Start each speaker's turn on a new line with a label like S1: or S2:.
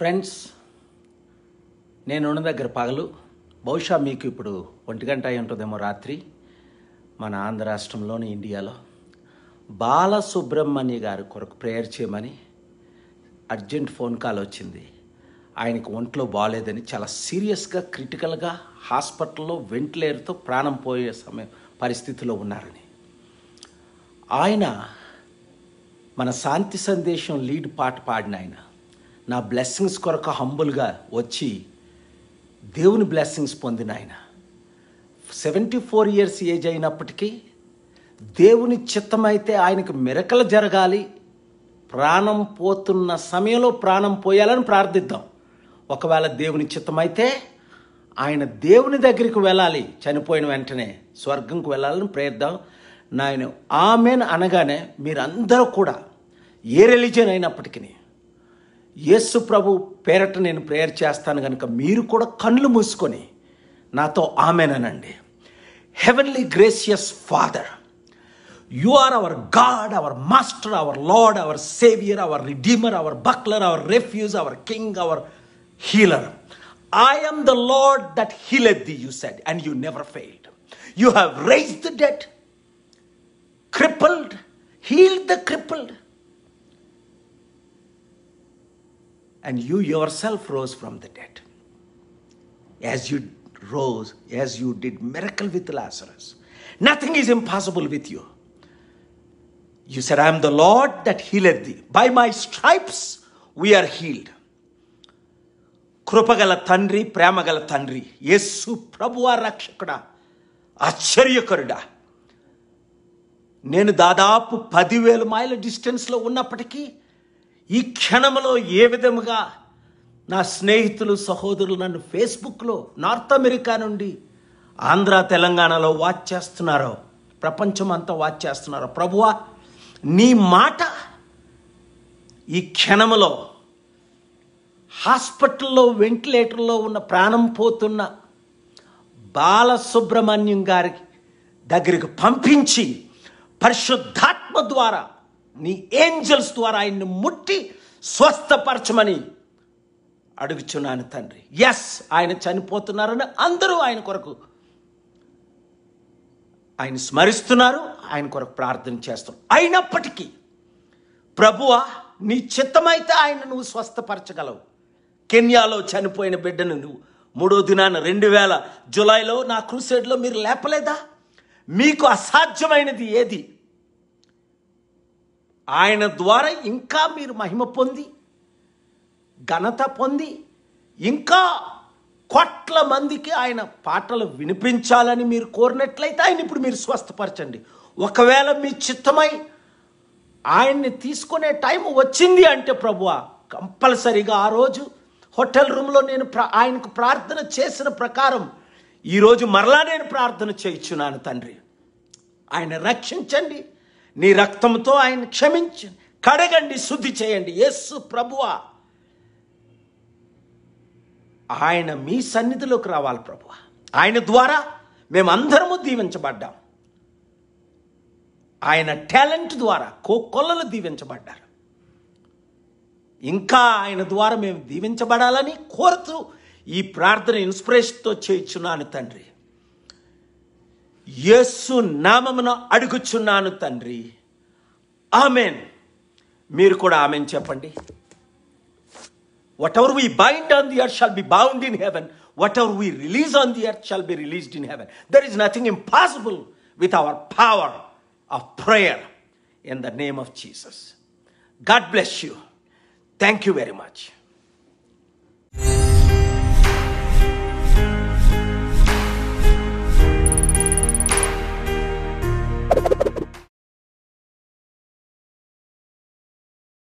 S1: Friends నేను ఉన్న దగ్గర పగలు బహుశా మీకు ఇప్పుడు ఒంటి గంట అయి ఉంటుందేమో రాత్రి మన ఆంధ్ర రాష్ట్రంలోని ఇండియాలో బాలసుబ్రహ్మణ్య గారి కొరకు ప్రేయర్ చేయమని అర్జెంట్ ఫోన్ కాల్ వచ్చింది ఆయనకు ఒంట్లో బాగాలేదని చాలా సీరియస్గా క్రిటికల్గా హాస్పిటల్లో వెంటిలేటర్తో ప్రాణం పోయే సమయం పరిస్థితిలో ఉన్నారని ఆయన మన శాంతి సందేశం లీడ్ పాట పాడిన ఆయన నా బ్లెస్సింగ్స్ కొరకు హంబుల్గా వచ్చి దేవుని బ్లెస్సింగ్స్ పొందిన ఆయన సెవెంటీ ఫోర్ ఇయర్స్ ఏజ్ అయినప్పటికీ దేవుని చిత్తమైతే ఆయనకు మిరకలు జరగాలి ప్రాణం పోతున్న సమయంలో ప్రాణం పోయాలని ప్రార్థిద్దాం ఒకవేళ దేవుని చిత్తమైతే ఆయన దేవుని దగ్గరికి వెళ్ళాలి చనిపోయిన వెంటనే స్వర్గంకు వెళ్ళాలని ప్రయత్నం నాయన ఆమెన్ అనగానే మీరందరూ కూడా ఏ రిలీజన్ అయినప్పటికీ యేసు ప్రభు పేరట నేను ప్రేయర్ చేస్తాను కనుక మీరు కూడా కళ్ళు మూసుకొని నాతో ఆమెనండి heavenly gracious father you are our God our master our Lord our saviour our redeemer our buckler our refuge our king our healer I am the Lord that healed thee you said and you never failed you have raise the dead crippled healed the crippled and you yourself rose from the dead. As you rose, as you did miracle with Lazarus, nothing is impossible with you. You said, I am the Lord that healeth thee. By my stripes we are healed. కృపగల తండ్రి ప్రేమగల తండ్రి యస్సు ప్రభువ రక్షకుడా ఆశ్చర్యకరుడా నేను దాదాపు పదివేల మైళ్ళ డిస్టెన్స్లో ఉన్నప్పటికీ ఈ క్షణంలో ఏ విధముగా నా స్నేహితులు సహోదరులు నన్ను ఫేస్బుక్లో నార్త్ అమెరికా నుండి ఆంధ్ర తెలంగాణలో వాచ్ చేస్తున్నారో ప్రపంచం అంతా వాచ్ చేస్తున్నారో ప్రభువా నీ మాట ఈ క్షణంలో హాస్పిటల్లో వెంటిలేటర్లో ఉన్న ప్రాణం పోతున్న బాలసుబ్రహ్మణ్యం గారికి దగ్గరికి పంపించి పరిశుద్ధాత్మ ద్వారా నీ ఏంజల్స్ ద్వారా ఆయన్ని ముట్టి స్వస్థపరచమని అడుగుచున్నాను తండ్రి ఎస్ ఆయన చనిపోతున్నారని అందరూ ఆయన కొరకు ఆయన స్మరిస్తున్నారు ఆయన కొరకు ప్రార్థన చేస్తున్నారు అయినప్పటికీ ప్రభువా నీ చిత్తమైతే ఆయన నువ్వు స్వస్థపరచగలవు కెన్యాలో చనిపోయిన బిడ్డను నువ్వు మూడో దినాన రెండు వేల జులైలో నా క్రూసేడ్లో మీరు లేపలేదా మీకు అసాధ్యమైనది ఏది ఆయన ద్వారా ఇంకా మీరు మహిమ పొంది ఘనత పొంది ఇంకా కోట్ల మందికి ఆయన పాటలు వినిపించాలని మీరు కోరినట్లయితే ఆయన ఇప్పుడు మీరు స్వస్థపరచండి ఒకవేళ మీ చిత్తమై ఆయన్ని తీసుకునే టైం వచ్చింది అంటే ప్రభు కంపల్సరిగా ఆ రోజు హోటల్ రూమ్లో నేను ఆయనకు ప్రార్థన చేసిన ప్రకారం ఈరోజు మరలా నేను ప్రార్థన చేయించున్నాను తండ్రి ఆయన రక్షించండి నీ రక్తంతో ఆయన క్షమించండి కడగండి శుద్ధి చేయండి ఎస్సు ప్రభువ ఆయన మీ సన్నిధిలోకి రావాలి ప్రభు ఆయన ద్వారా మేమందరము దీవించబడ్డాం ఆయన టాలెంట్ ద్వారా కోకొల్లలు దీవించబడ్డారు ఇంకా ఆయన ద్వారా మేము దీవించబడాలని కోరుతూ ఈ ప్రార్థన ఇన్స్పిరేషన్తో చేయించున్నాను తండ్రి యేసు నామమును అడుగుచున్నాను తండ్రి ఆమెన్ మీరు కూడా ఆమెన్ చెప్పండి whatever we bind on the earth shall be bound in heaven whatever we release on the earth shall be released in heaven there is nothing impossible with our power of prayer in the name of Jesus God bless you thank you very much